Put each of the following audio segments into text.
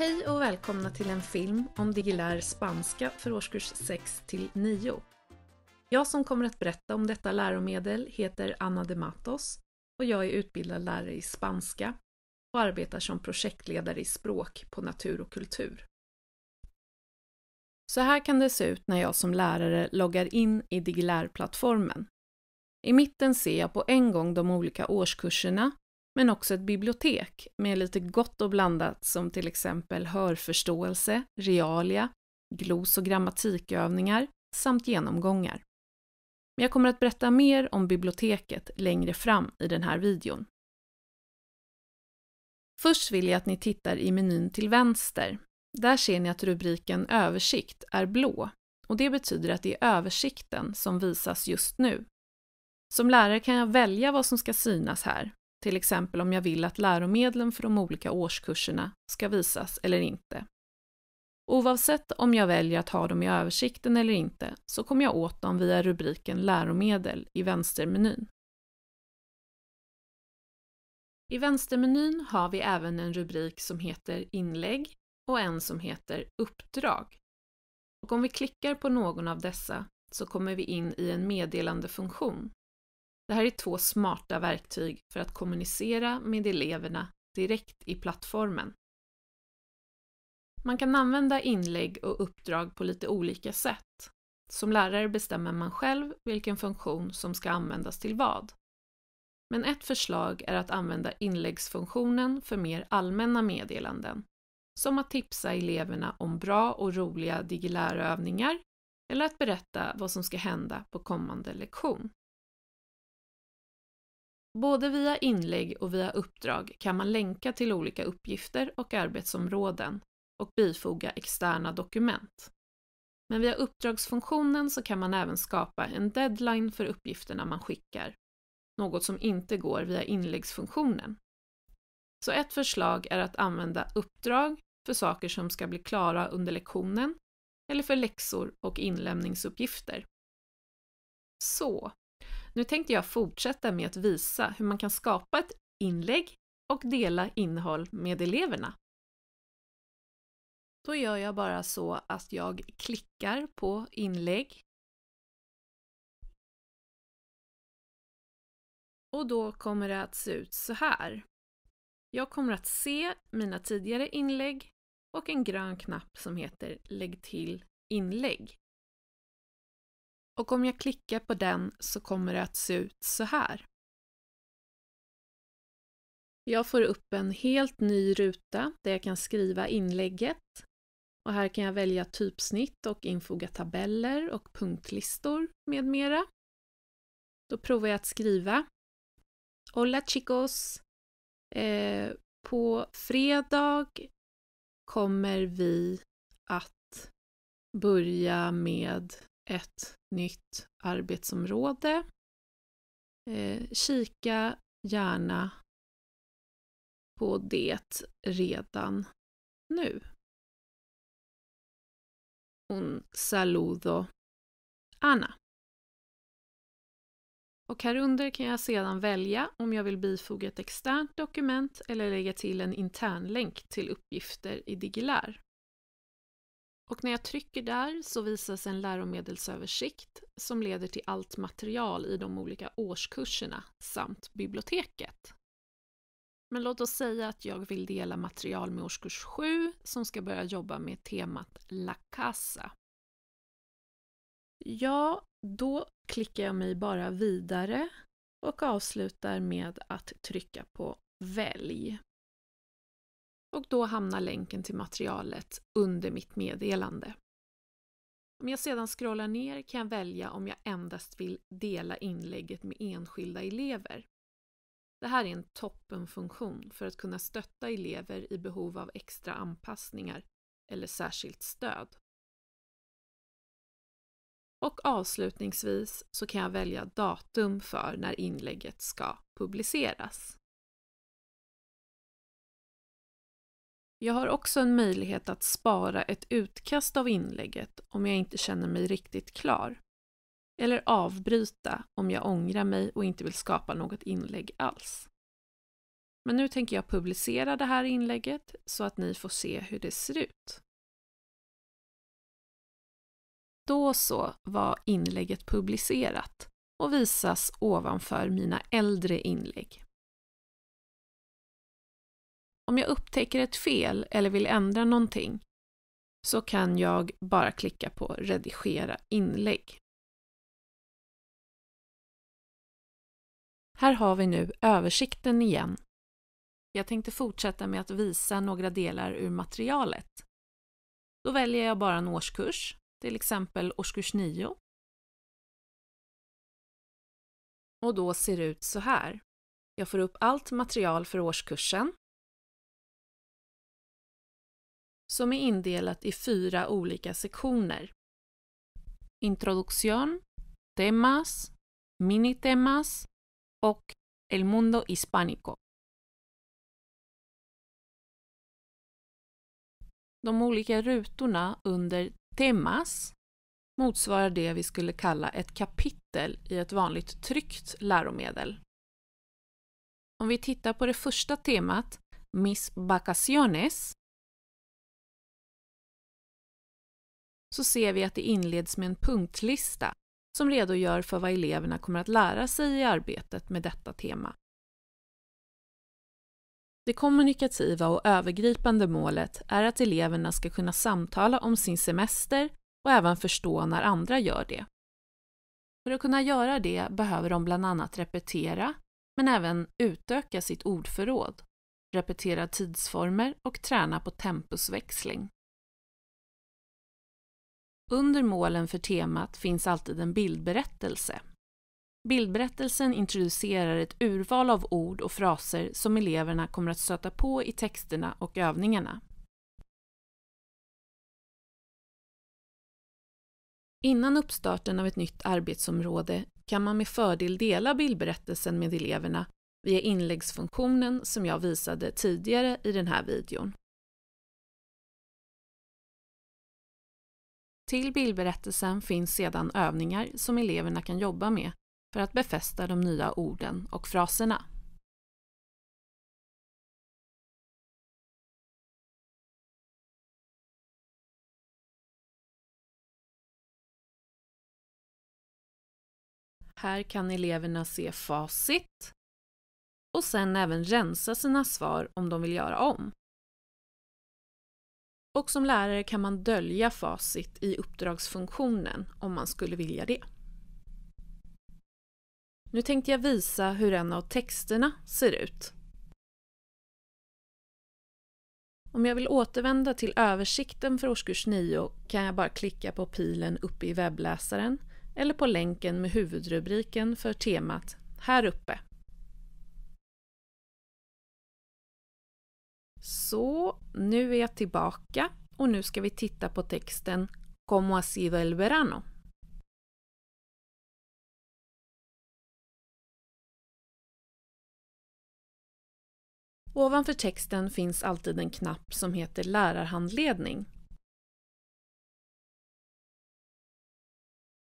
Hej och välkomna till en film om Digilär spanska för årskurs 6 till 9. Jag som kommer att berätta om detta läromedel heter Anna de Matos och jag är utbildad lärare i spanska och arbetar som projektledare i språk på Natur och kultur. Så här kan det se ut när jag som lärare loggar in i Digilär-plattformen. I mitten ser jag på en gång de olika årskurserna men också ett bibliotek med lite gott och blandat som till exempel hörförståelse, realia, glos och grammatikövningar samt genomgångar. Men jag kommer att berätta mer om biblioteket längre fram i den här videon. Först vill jag att ni tittar i menyn till vänster. Där ser ni att rubriken Översikt är blå och det betyder att det är översikten som visas just nu. Som lärare kan jag välja vad som ska synas här till exempel om jag vill att läromedlen för de olika årskurserna ska visas eller inte. Oavsett om jag väljer att ha dem i översikten eller inte så kommer jag åt dem via rubriken Läromedel i vänstermenyn. I vänstermenyn har vi även en rubrik som heter Inlägg och en som heter Uppdrag. Och om vi klickar på någon av dessa så kommer vi in i en meddelandefunktion det här är två smarta verktyg för att kommunicera med eleverna direkt i plattformen. Man kan använda inlägg och uppdrag på lite olika sätt. Som lärare bestämmer man själv vilken funktion som ska användas till vad. Men ett förslag är att använda inläggsfunktionen för mer allmänna meddelanden, som att tipsa eleverna om bra och roliga digilärövningar eller att berätta vad som ska hända på kommande lektion. Både via inlägg och via uppdrag kan man länka till olika uppgifter och arbetsområden och bifoga externa dokument. Men via uppdragsfunktionen så kan man även skapa en deadline för uppgifterna man skickar, något som inte går via inläggsfunktionen. Så ett förslag är att använda uppdrag för saker som ska bli klara under lektionen eller för läxor och inlämningsuppgifter. Så, nu tänkte jag fortsätta med att visa hur man kan skapa ett inlägg och dela innehåll med eleverna. Då gör jag bara så att jag klickar på inlägg och då kommer det att se ut så här. Jag kommer att se mina tidigare inlägg och en grön knapp som heter Lägg till inlägg och om jag klickar på den så kommer det att se ut så här. Jag får upp en helt ny ruta där jag kan skriva inlägget och här kan jag välja typsnitt och infoga tabeller och punktlistor med mera. Då provar jag att skriva. Hola chicos! Eh, på fredag kommer vi att börja med ett nytt arbetsområde. Eh, kika gärna på det redan nu. Un saludo Anna. Och här under kan jag sedan välja om jag vill bifoga ett externt dokument eller lägga till en internlänk till uppgifter i Digilär. Och när jag trycker där så visas en läromedelsöversikt som leder till allt material i de olika årskurserna samt biblioteket. Men låt oss säga att jag vill dela material med årskurs 7 som ska börja jobba med temat La Casa. Ja, då klickar jag mig bara vidare och avslutar med att trycka på Välj och då hamnar länken till materialet under mitt meddelande. Om jag sedan scrollar ner kan jag välja om jag endast vill dela inlägget med enskilda elever. Det här är en toppenfunktion för att kunna stötta elever i behov av extra anpassningar eller särskilt stöd. Och avslutningsvis så kan jag välja datum för när inlägget ska publiceras. Jag har också en möjlighet att spara ett utkast av inlägget om jag inte känner mig riktigt klar. Eller avbryta om jag ångrar mig och inte vill skapa något inlägg alls. Men nu tänker jag publicera det här inlägget så att ni får se hur det ser ut. Då så var inlägget publicerat och visas ovanför mina äldre inlägg. Om jag upptäcker ett fel eller vill ändra någonting så kan jag bara klicka på redigera inlägg. Här har vi nu översikten igen. Jag tänkte fortsätta med att visa några delar ur materialet. Då väljer jag bara en årskurs, till exempel årskurs 9. Och då ser det ut så här. Jag får upp allt material för årskursen som är indelat i fyra olika sektioner. Introduktion, temas, minitemas och El Mundo Hispánico. De olika rutorna under temas motsvarar det vi skulle kalla ett kapitel i ett vanligt tryckt läromedel. Om vi tittar på det första temat, mis Vacaciones, så ser vi att det inleds med en punktlista som redogör för vad eleverna kommer att lära sig i arbetet med detta tema. Det kommunikativa och övergripande målet är att eleverna ska kunna samtala om sin semester och även förstå när andra gör det. För att kunna göra det behöver de bland annat repetera, men även utöka sitt ordförråd, repetera tidsformer och träna på tempusväxling. Under målen för temat finns alltid en bildberättelse. Bildberättelsen introducerar ett urval av ord och fraser som eleverna kommer att stöta på i texterna och övningarna. Innan uppstarten av ett nytt arbetsområde kan man med fördel dela bildberättelsen med eleverna via inläggsfunktionen som jag visade tidigare i den här videon. Till bildberättelsen finns sedan övningar som eleverna kan jobba med för att befästa de nya orden och fraserna. Här kan eleverna se facit och sen även rensa sina svar om de vill göra om. Och som lärare kan man dölja facit i uppdragsfunktionen om man skulle vilja det. Nu tänkte jag visa hur en av texterna ser ut. Om jag vill återvända till översikten för årskurs 9 kan jag bara klicka på pilen uppe i webbläsaren eller på länken med huvudrubriken för temat här uppe. Så, nu är jag tillbaka och nu ska vi titta på texten Como ha sido el verano? Ovanför texten finns alltid en knapp som heter Lärarhandledning.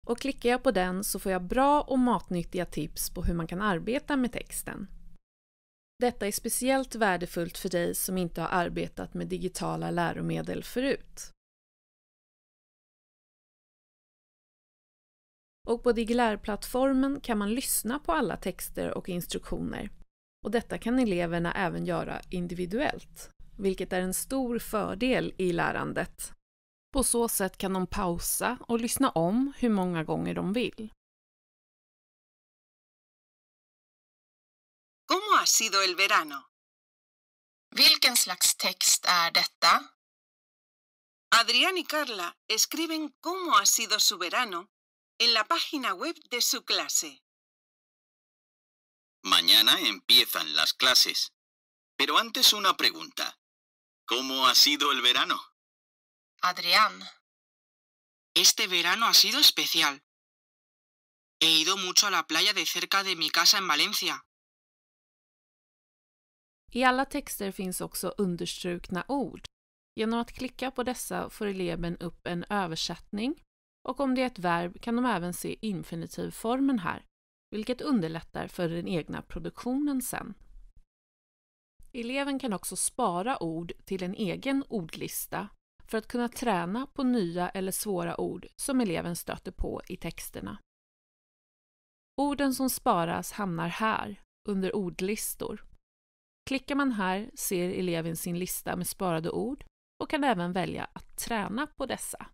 Och klickar jag på den så får jag bra och matnyttiga tips på hur man kan arbeta med texten. Detta är speciellt värdefullt för dig som inte har arbetat med digitala läromedel förut. Och på Digilärplattformen kan man lyssna på alla texter och instruktioner. Och detta kan eleverna även göra individuellt, vilket är en stor fördel i lärandet. På så sätt kan de pausa och lyssna om hur många gånger de vill. ha sido el verano? Vilken slags Adrián y Carla escriben cómo ha sido su verano en la página web de su clase. Mañana empiezan las clases. Pero antes una pregunta. ¿Cómo ha sido el verano? Adrián. Este verano ha sido especial. He ido mucho a la playa de cerca de mi casa en Valencia. I alla texter finns också understrukna ord. Genom att klicka på dessa får eleven upp en översättning och om det är ett verb kan de även se infinitivformen här, vilket underlättar för den egna produktionen sen. Eleven kan också spara ord till en egen ordlista för att kunna träna på nya eller svåra ord som eleven stöter på i texterna. Orden som sparas hamnar här, under ordlistor. Klickar man här ser eleven sin lista med sparade ord och kan även välja att träna på dessa.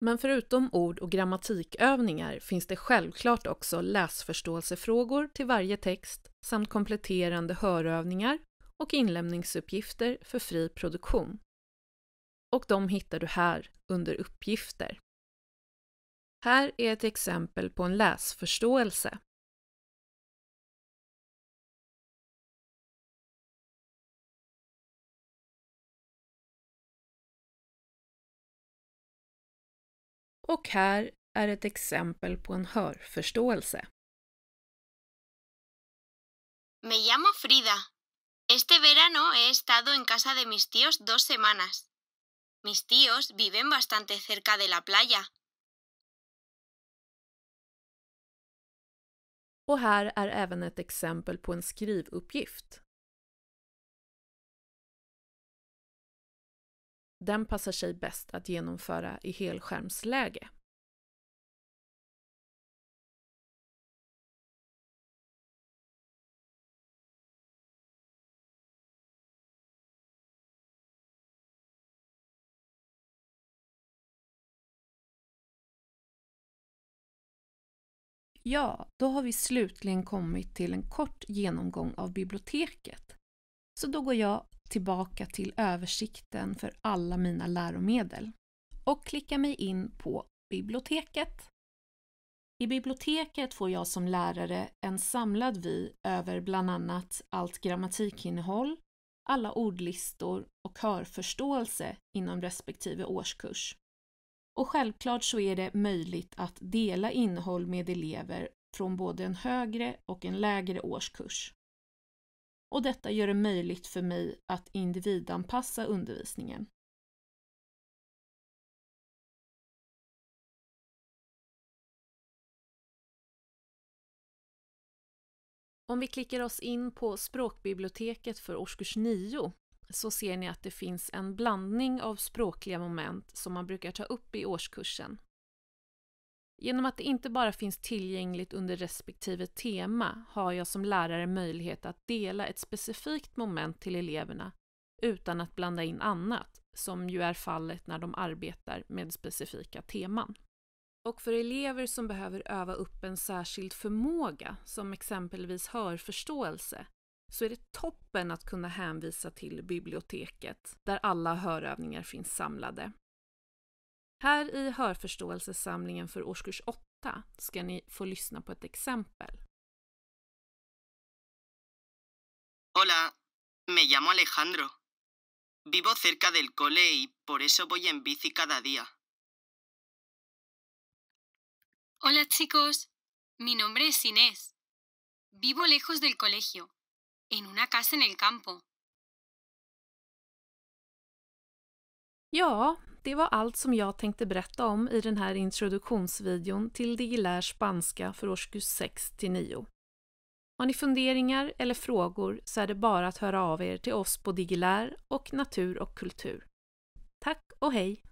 Men förutom ord och grammatikövningar finns det självklart också läsförståelsefrågor till varje text samt kompletterande hörövningar och inlämningsuppgifter för fri produktion. Och de hittar du här under Uppgifter. Här är ett exempel på en läsförståelse. Och här är ett exempel på en hörförståelse. Me llamo Frida. Este verano he estado en casa de mis tíos dos semanas. Mis tíos viven bastante cerca de la playa. Och här är även ett exempel på en skrivuppgift. Den passar sig bäst att genomföra i helskärmsläge. Ja, då har vi slutligen kommit till en kort genomgång av biblioteket. Så då går jag tillbaka till översikten för alla mina läromedel och klickar mig in på biblioteket. I biblioteket får jag som lärare en samlad vy över bland annat allt grammatikinnehåll, alla ordlistor och hörförståelse inom respektive årskurs. Och självklart så är det möjligt att dela innehåll med elever från både en högre och en lägre årskurs. Och detta gör det möjligt för mig att individanpassa undervisningen. Om vi klickar oss in på språkbiblioteket för årskurs 9 så ser ni att det finns en blandning av språkliga moment som man brukar ta upp i årskursen. Genom att det inte bara finns tillgängligt under respektive tema har jag som lärare möjlighet att dela ett specifikt moment till eleverna utan att blanda in annat, som ju är fallet när de arbetar med specifika teman. Och för elever som behöver öva upp en särskild förmåga, som exempelvis hörförståelse, så är det toppen att kunna hänvisa till biblioteket, där alla hörövningar finns samlade. Här i hörförståelsesamlingen för årskurs 8 ska ni få lyssna på ett exempel. Hola, me llamo Alejandro. Vivo cerca del cole y por eso voy en bici cada día. Hola chicos, mi nombre es Inés. Vivo lejos del colegio, en una casa en el campo. Ja, det var allt som jag tänkte berätta om i den här introduktionsvideon till digilär spanska för årskurs 6 till 9. Har ni funderingar eller frågor så är det bara att höra av er till oss på Digilär och Natur och kultur. Tack och hej!